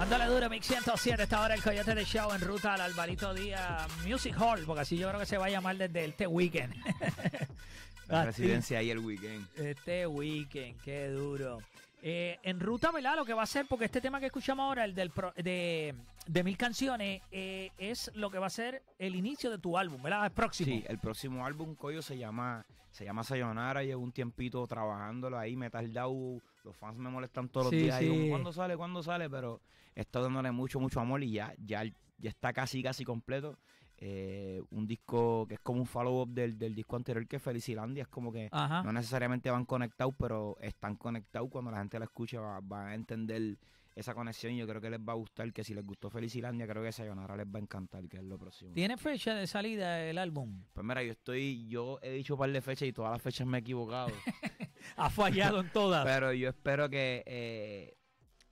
Ándale duro, Mix 107. Esta hora el Coyote de Show en ruta al Alvarito Díaz Music Hall, porque así yo creo que se va a llamar desde este weekend. La residencia ahí el weekend. Este weekend, qué duro. Eh, en ruta, ¿verdad? Lo que va a ser, porque este tema que escuchamos ahora, el del de, mil canciones, eh, es lo que va a ser el inicio de tu álbum, ¿verdad? El próximo. Sí, el próximo álbum, Coyo, se llama, se llama Sayonara. Llevo un tiempito trabajándolo ahí, me he los fans me molestan todos los días. cuando ¿cuándo sale? ¿Cuándo sale? Pero está dándole mucho, mucho amor y ya, ya, ya está casi, casi completo. Eh, un disco que es como un follow-up del, del, disco anterior que es Felicilandia. Es como que no necesariamente van conectados, pero están conectados. Cuando la gente la escucha va, a entender esa conexión. y Yo creo que les va a gustar, que si les gustó Felicilandia, creo que Sayonara les va a encantar, que es lo próximo. ¿Tiene fecha de salida el álbum? Pues mira, yo estoy, yo he dicho un par de fechas y todas las fechas me he equivocado. ha fallado en todas. Pero yo espero que eh,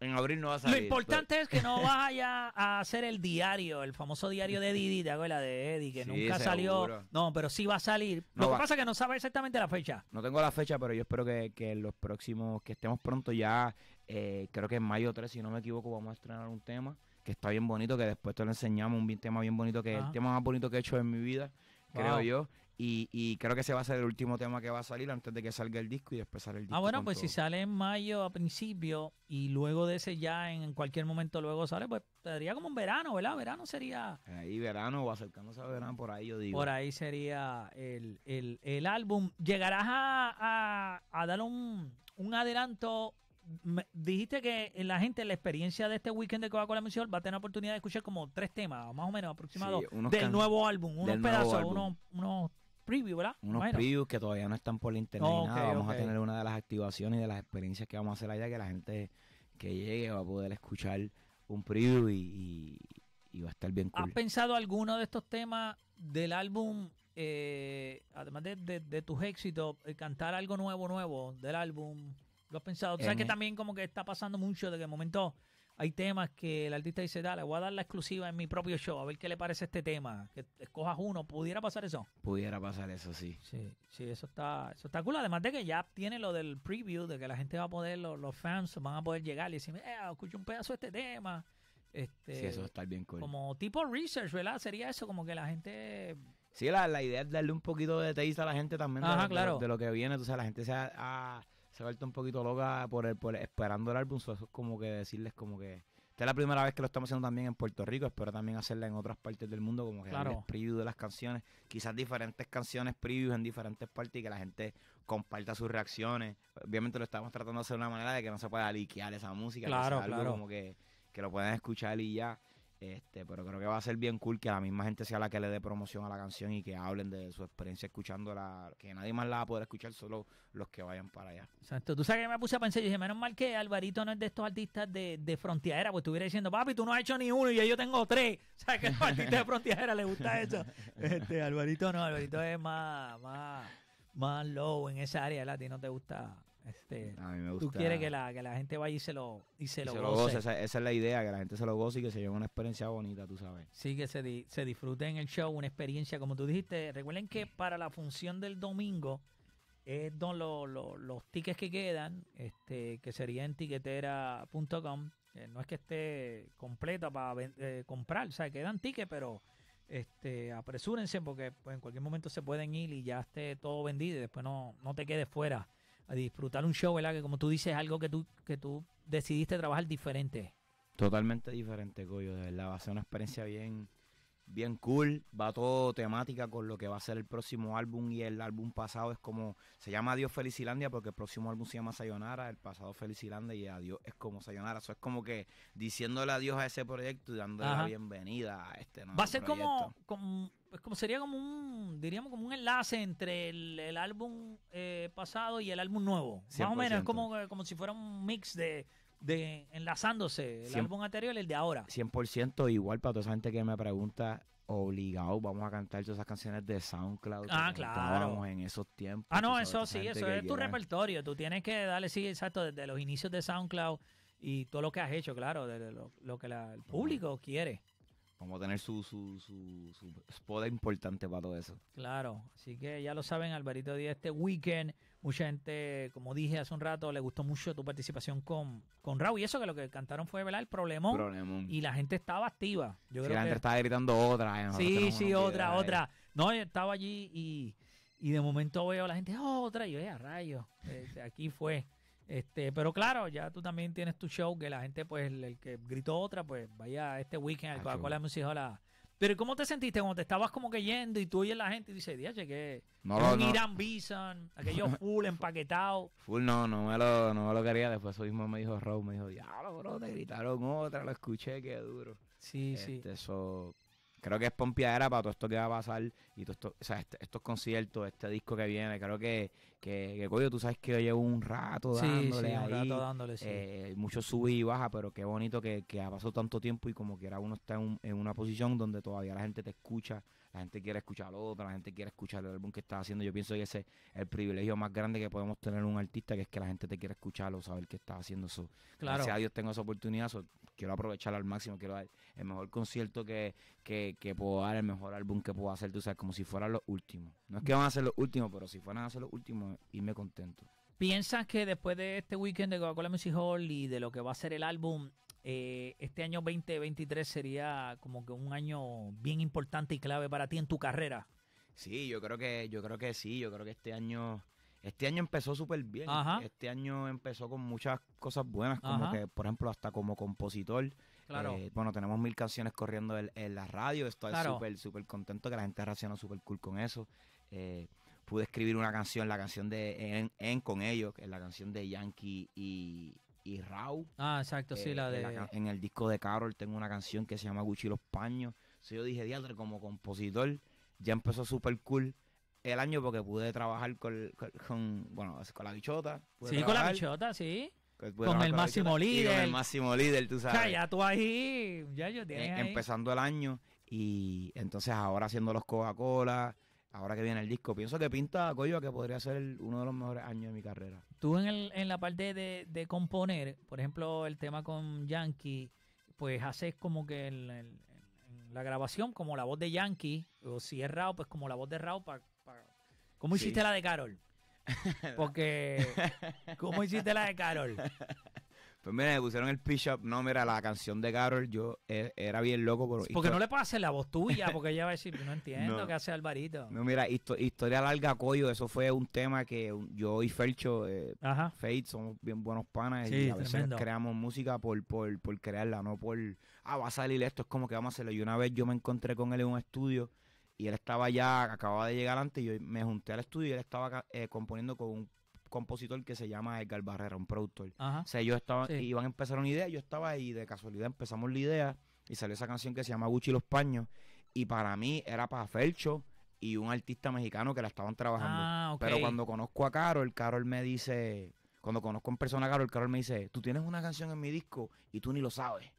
en abril no va a salir. Lo importante es que no vaya a hacer el diario, el famoso diario de Didi, ¿te la de Eddie? Que nunca salió. No, pero sí va a salir. Lo que pasa es que no sabe exactamente la fecha. No tengo la fecha, pero yo espero que, los próximos, que estemos pronto ya, eh, creo que en mayo 3, si no me equivoco, vamos a estrenar un tema que está bien bonito, que después te lo enseñamos, un tema bien bonito, que es el tema más bonito que he hecho en mi vida, creo yo. Y, y, creo que ese va a ser el último tema que va a salir antes de que salga el disco y después sale el ah, disco. Ah, bueno, pues si sale en mayo a principio y luego de ese ya en cualquier momento luego sale, pues sería como un verano, ¿verdad? Verano sería... Ahí verano o acercándose a verano, por ahí yo digo. Por ahí sería el, álbum. ¿Llegarás a, a, a dar un, un adelanto dijiste que la gente, la experiencia de este weekend de con la misión va a tener la oportunidad de escuchar como tres temas, más o menos aproximados, del nuevo álbum, unos pedazos, unos, unos previews, ¿verdad? Unos previews que todavía no están por internet. Vamos a tener una de las activaciones y de las experiencias que vamos a hacer allá, que la gente que llegue va a poder escuchar un preview y, va a estar bien cool. ¿Has pensado alguno de estos temas del álbum, eh, además de tus éxitos, eh, cantar algo nuevo, nuevo del álbum? Lo has pensado. Tú sabes que también como que está pasando mucho de que de momento hay temas que el artista dice, dale, voy a dar la exclusiva en mi propio show, a ver qué le parece este tema. Que escojas uno. ¿Pudiera pasar eso? Pudiera pasar eso, sí. Sí, sí, eso está, eso está cool. Además de que ya tiene lo del preview, de que la gente va a poder, los, fans van a poder llegar y decir, eh, escucha un pedazo de este tema. Este, sí, eso está bien cool. Como tipo research, ¿verdad? Sería eso, como que la gente Sí, la, la, idea es darle un poquito de taste a la gente también de, claro. de, lo que viene. O sea, la gente se ha, se vuelto un poquito loca por el, esperando el álbum. Eso es como que decirles como que. Esta es la primera vez que lo estamos haciendo también en Puerto Rico. Espero también hacerla en otras partes del mundo, como que el el preview de las canciones. Quizás diferentes canciones previews en diferentes partes y que la gente comparta sus reacciones. Obviamente lo estamos tratando de hacer de una manera de que no se pueda liquear esa música. Claro, como que, que lo puedan escuchar y ya. Este, pero creo que va a ser bien cool que la misma gente sea la que le dé promoción a la canción y que hablen de su experiencia escuchándola, que nadie más la va a poder escuchar, solo los que vayan para allá. Exacto. Tú sabes que me puse a pensar, y dije, menos mal que Alvarito no es de estos artistas de, de frontiera, pues estuviera diciendo, papi, tú no has hecho ni uno y yo tengo tres. O sea, que los artistas de frontiera les gusta eso. Este, Alvarito no, Alvarito es más, más, más low en esa área, ¿verdad? A ti no te gusta este, tú quieres que la, que la gente vaya y se lo, y goce. Esa, es la idea, que la gente se lo goce y que se lleve una experiencia bonita, tú sabes. Sí, que se, disfrute en el show, una experiencia, como tú dijiste. Recuerden que para la función del domingo es donde los tickets que quedan, este, que sería en tiquetera.com. Eh, no es que esté completa para eh, comprar, o sea, quedan tickets, pero este, apresúrense porque pues, en cualquier momento se pueden ir y ya esté todo vendido y después no, no te quedes fuera a disfrutar un show, ¿verdad? Que como tú dices, algo que tú, que tú decidiste trabajar diferente. Totalmente diferente, Coyo, de verdad. Va a ser una experiencia bien, bien cool. Va todo temática con lo que va a ser el próximo álbum y el álbum pasado es como, se llama Adiós Felicilandia porque el próximo álbum se llama Sayonara, el pasado Felicilandia y Adiós es como Sayonara. Eso es como que diciéndole adiós a ese proyecto y dándole la bienvenida a este nuevo Va a ser como, como pues, como sería como un, diríamos como un enlace entre el, álbum eh, pasado y el álbum nuevo. Más o menos, es como, como si fuera un mix de, enlazándose el álbum anterior y el de ahora. 100% igual para toda esa gente que me pregunta, obligado, vamos a cantar todas esas canciones de SoundCloud. Ah, claro. en esos tiempos. Ah, no, eso sí, eso es tu repertorio. Tú tienes que darle, sí, exacto, desde los inicios de SoundCloud y todo lo que has hecho, claro, de lo, que el público quiere. Vamos a tener su, su, su, su importante para todo eso. Claro, así que ya lo saben, Alvarito Díaz, este weekend, mucha gente, como dije hace un rato, le gustó mucho tu participación con, con Raúl. Y eso que lo que cantaron fue, El problemón. Y la gente estaba activa. Yo creo la gente estaba gritando otra. Sí, sí, otra, otra. No, yo estaba allí y, de momento veo a la gente, oh, otra. Y yo, rayo eh, rayos, eh, aquí fue. Este, pero claro, ya tú también tienes tu show que la gente, pues, el que gritó otra, pues vaya este weekend al ah, Coca-Cola Music Pero ¿cómo te sentiste cuando te estabas como que yendo y tú oyes la gente y dices, diache, que no, no, un Irán full empaquetado? Full no, no me lo, no lo quería. Después eso mismo me dijo Row, me dijo, diablo, bro, te gritaron otra, lo escuché, qué duro. Sí, sí. Este, eso creo que es pompiadera para todo esto que va a pasar y todo esto, o sea, este, estos conciertos, este disco que viene, creo que, que, coño, tú sabes que yo llevo un rato dándole un rato dándole, eh, mucho sube y baja, pero qué bonito que, que, ha pasado tanto tiempo y como quiera uno está en, una posición donde todavía la gente te escucha, la gente quiere escuchar lo otro, la gente quiere escuchar el álbum que estás haciendo, yo pienso que ese es el privilegio más grande que podemos tener un artista, que es que la gente te quiere escuchar o saber que estás haciendo eso. Claro. Gracias a Dios tengo esa oportunidad, quiero aprovechar al máximo, quiero dar el mejor concierto que, que, puedo dar, el mejor álbum que puedo hacer, tú sabes, como si fueran los últimos. No es que van a ser los últimos, pero si fueran a ser los últimos, irme contento. ¿Piensas que después de este weekend de Coca-Cola Music Hall y de lo que va a ser el álbum, eh, este año 2023 sería como que un año bien importante y clave para ti en tu carrera? Sí, yo creo que, yo creo que sí, yo creo que este año este año empezó súper bien. Este año empezó con muchas cosas buenas, como que, por ejemplo, hasta como compositor. Claro. Eh, bueno, tenemos mil canciones corriendo en, la radio. Estoy súper, súper contento que la gente reaccionó súper cool con eso. Eh, pude escribir una canción, la canción de En, con ellos, que es la canción de Yankee y, y Ah, exacto, sí, eh, la de. En, el disco de Carol tengo una canción que se llama Gucci los Paños. yo dije, diadre, como compositor, ya empezó súper cool el año porque pude trabajar con, bueno, con la bichota. Sí, con la bichota, sí. Con, el máximo líder. con el máximo líder, tú sabes. ya tú ahí, ya yo e tienes. Empezando el año y entonces ahora haciendo los Coca-Cola, ahora que viene el disco, pienso que pinta Coyo que podría ser uno de los mejores años de mi carrera. Tú en, el, en la parte de, de componer, por ejemplo, el tema con Yankee, pues haces como que la grabación como la voz de Yankee, o si es Rao, pues como la voz de Rao para ¿Cómo hiciste la de Carol? Porque, ¿cómo hiciste la de Carol? Pues mira, me pusieron el pitch-up. No, mira, la canción de Carol, yo e, era bien loco. porque no le puedo hacer la voz tuya, porque ella va a decir, no entiendo qué hace Alvarito. No, mira, historia larga, Coyo, eso fue un tema que yo y Felcho, eh, Fate, somos bien buenos panas y creamos música por, por, por crearla, no por, ah, va a salir esto, es como que vamos a hacerlo. Y una vez yo me encontré con él en un estudio y él estaba ya, acababa de llegar antes, y yo me junté al estudio y él estaba eh, componiendo con un compositor que se llama Edgar Barrera, un productor. O sea, ellos estaba, iban a empezar una idea, yo estaba ahí, de casualidad empezamos la idea y salió esa canción que se llama Gucci los Paños. Y para mí era para Felcho y un artista mexicano que la estaban trabajando. Ah, Pero cuando conozco a Carol, Carol me dice, cuando conozco en persona a Carol, Carol me dice, tú tienes una canción en mi disco y tú ni lo sabes.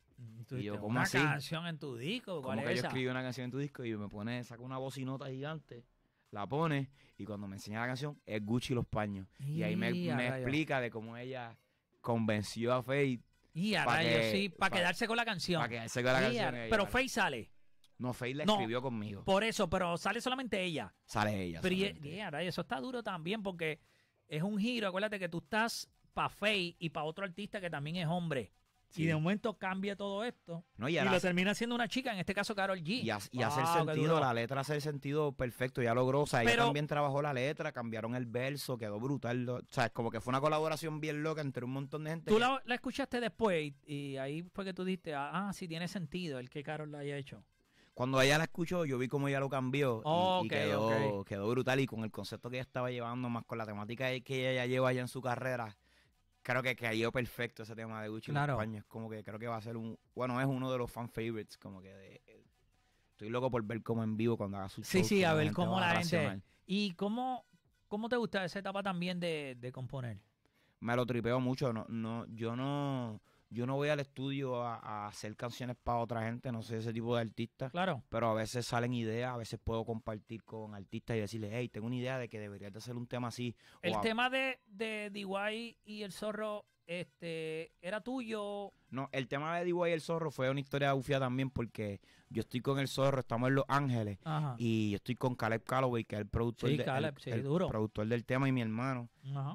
Y yo, ¿cómo una canción en tu disco, ¿cuál como es que yo escribí una canción en tu disco y me pone, saca una bocinota gigante, la pone y cuando me enseña la canción es Gucci los paños. Y, ahí me, explica de cómo ella convenció a Faye. Y a para quedarse con la canción. la canción. pero Faye sale. No, Faye la escribió conmigo. Por eso, pero sale solamente ella. Sale ella. Pero y, eso está duro también porque es un giro. Acuérdate que tú estás para Faye y para otro artista que también es hombre. Y de momento cambia todo esto. y, lo termina siendo una chica, en este caso Carol G. Y, hace el ah, sentido, la letra hace el sentido perfecto, ya logró. O sea, ella también trabajó la letra, cambiaron el verso, quedó brutal. O sea, como que fue una colaboración bien loca entre un montón de gente. Tú la, escuchaste después y, ahí fue que tú dijiste, ah, ah, sí tiene sentido el que Carol la haya hecho. Cuando ella la escuchó, yo vi cómo ella lo cambió y, quedó, quedó brutal. Y con el concepto que ella estaba llevando, más con la temática que ella ya lleva allá en su carrera creo que cayó perfecto ese tema de Gucci en España. Es como que creo que va a ser un. Bueno, es uno de los fan favorites. Como que estoy loco por ver cómo en vivo cuando haga su Sí, sí, a ver cómo la gente. ¿Y cómo, cómo te gusta esa etapa también de, de componer? Me lo tripeo mucho. No, no, yo no yo no voy al estudio a, hacer canciones para otra gente, no sé ese tipo de artista. Claro. Pero a veces salen ideas, a veces puedo compartir con artistas y decirles, hey, tengo una idea de que debería de hacer un tema así. El tema de, de y el zorro este, era tuyo. No, el tema de Divo y el zorro fue una historia ufia también porque yo estoy con el zorro, estamos en Los Ángeles y yo estoy con Caleb Calloway, que es el productor, productor del tema y mi hermano.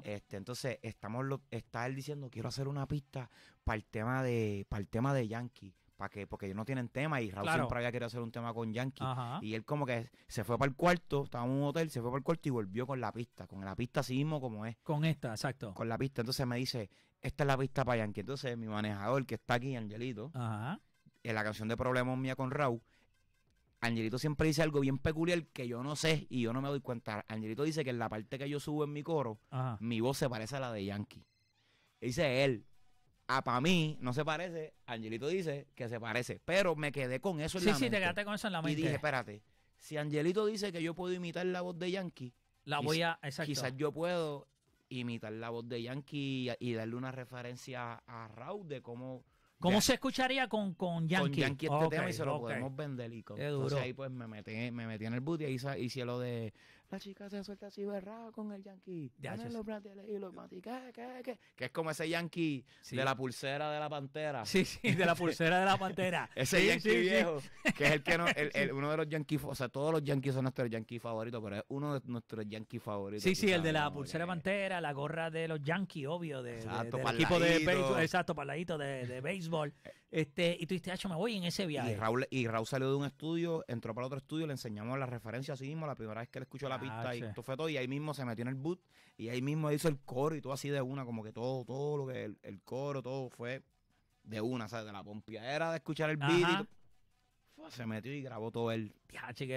Este, entonces, estamos lo, está él diciendo, quiero hacer una pista para el tema de, para el tema de Yankee para que porque ellos no tienen tema y Raúl siempre había querido hacer un tema con Yankee y él como que se fue para el cuarto estaba en un hotel se fue para el cuarto y volvió con la pista con la pista así mismo como es con esta exacto con la pista entonces me dice esta es la pista para Yankee. Entonces, mi manejador que está aquí, Angelito, en la canción de Problemas Mía con Raúl, Angelito siempre dice algo bien peculiar que yo no sé y yo no me doy cuenta. Angelito dice que en la parte que yo subo en mi coro, mi voz se parece a la de Yankee. Dice él, a ah, para mí no se parece, Angelito dice que se parece, pero me quedé con eso en la mente. Sí, sí, te quedaste con eso en la mente. Y dije, espérate, si Angelito dice que yo puedo imitar la voz de Yankee, la voy a, exacto. Quizás yo puedo imitar la voz de Yankee y, darle una referencia a Raúl de cómo... ¿Cómo se escucharía con, con Yankee? Con Yankee este tema y se lo podemos vender. Y con, entonces ahí pues me metí, me metí en el boot y ahí hice lo de la chica se suelta así berrado con el yankee. Ya los planteles y los ¿qué, qué, Que es como ese yankee de la pulsera de la pantera. Sí, sí, de la pulsera de la pantera. ese yankee viejo, que es el que no, el, uno de los yankees, o sea, todos los yankees son nuestros yankees favoritos, pero es uno de nuestros yankees favoritos. Sí, sí, el de la pulsera pantera, la gorra de los yankees, obvio, de, exacto, de, del equipo de exacto, paladito de, de béisbol. Este, y tú dijiste, me voy en ese viaje. Y Raúl, y Raúl salió de un estudio, entró para otro estudio, le enseñamos la referencia así mismo, la primera vez que le escuchó la pista y ahí mismo se metió en el boot y ahí mismo hizo el coro y todo así de una, como que todo, todo lo que el, coro, todo fue de una, ¿sabes? De la Era de escuchar el beat. se metió y grabó todo el.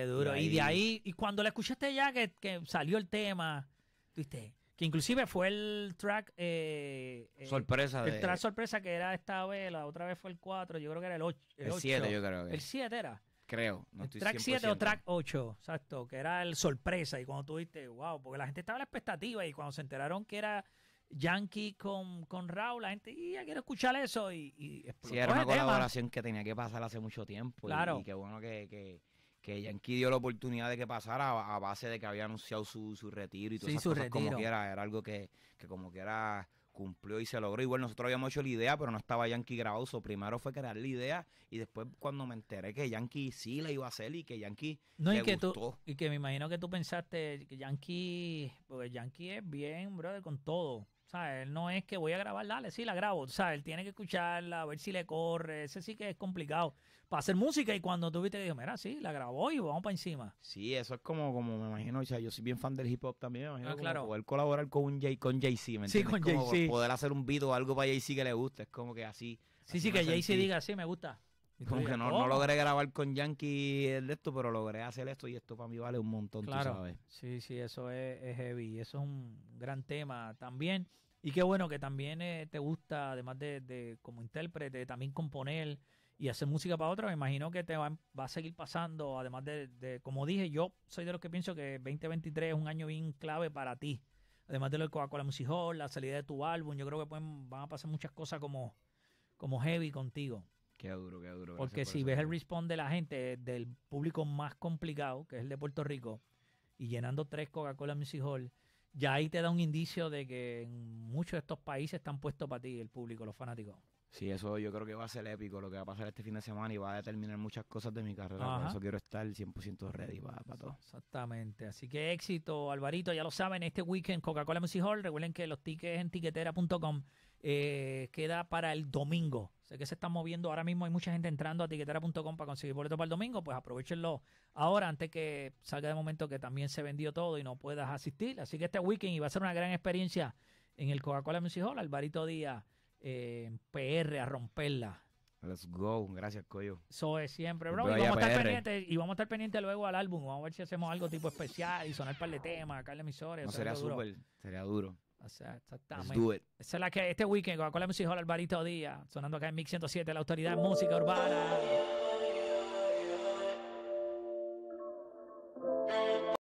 duro. y de ahí, y cuando le escuchaste ya que, salió el tema, viste que inclusive fue el track eh, eh, sorpresa el, track sorpresa que era esta vez la otra vez fue el 4 yo creo que era el 8 el 7 yo creo que el 7 era Creo. track 7 o track 8, exacto, que era el sorpresa. Y cuando tú wow, porque la gente estaba en la expectativa. Y cuando se enteraron que era Yankee con, con Raúl, la gente, ya quiero escuchar eso. Y, y Sí, era una colaboración que tenía que pasar hace mucho tiempo. Claro. Y, qué bueno que, que, Yankee dio la oportunidad de que pasara a, base de que había anunciado su, retiro y todo sí, su como quiera. Era algo que, que como cumplió y se logró. Igual nosotros habíamos hecho la idea, pero no estaba Yankee grabado. primero fue crear la idea y después cuando me enteré que Yankee sí la iba a hacer y que Yankee no, y que gustó. y que me imagino que tú pensaste que Yankee, porque Yankee es bien, brother, con todo. O sea, él no es que voy a grabar, dale, sí, la grabo. O sea, él tiene que escucharla, a ver si le corre. Ese sí que es complicado. Para hacer música y cuando tú viste, digo, mira, sí, la grabó y vamos para encima. Sí, eso es como, como me imagino, o sea, yo soy bien fan del hip hop también, me imagino ah, claro. poder colaborar con un Jay, con Jay-Z, ¿me sí, Con Jay -Z. poder hacer un beat o algo para Jay-Z que le guste, es como que así. Sí, sí, que Jay-Z diga, sí, me gusta no, no, oh, pues". logré grabar con Yankee el esto, pero logré hacer esto y esto para mí vale un montón, claro. Sí, sí, eso es, heavy. Eso es un gran tema también. Y qué bueno que también eh, te gusta, además de, de, como intérprete, también componer y hacer música para otra. Me imagino que te va, a seguir pasando, además de, como dije, yo soy de los que pienso que 2023 es un año bien clave para ti. Además de lo de Coca-Cola Music Hall, la salida de tu álbum, yo creo que pueden, van a pasar muchas cosas como, como heavy contigo. Qué duro, qué duro. Porque si ves el responde de la gente, del público más complicado, que es el de Puerto Rico, y llenando tres Coca-Cola Music Hall, ya ahí te da un indicio de que en muchos de estos países están puestos para ti el público, los fanáticos. Sí, eso yo creo que va a ser épico lo que va a pasar este fin de semana y va a determinar muchas cosas de mi carrera. Por eso quiero estar 100% ready para, para, todo. Exactamente. Así que éxito, Alvarito. Ya lo saben, este weekend Coca-Cola Music Hall. Recuerden que los tickets en tiquetera.com. Eh, queda para el domingo. Sé que se están moviendo ahora mismo, hay mucha gente entrando a tiquetera.com para conseguir boletos para el domingo, pues aprovechenlo ahora antes que salga de momento que también se vendió todo y no puedas asistir. Así que este weekend iba a ser una gran experiencia en el Coca-Cola Music Hall, Alvarito Díaz, eh, PR, a romperla. Let's go, gracias, Coyo. Eso es siempre, bro. Y vamos, a estar pendientes, luego al álbum. Vamos a ver si hacemos algo tipo especial y sonar un par de temas acá en emisora. sería súper, sería duro exactamente. es la que este weekend, con la Music Hall, Alvarito Díaz, sonando acá en Mix 107, la autoridad de música urbana.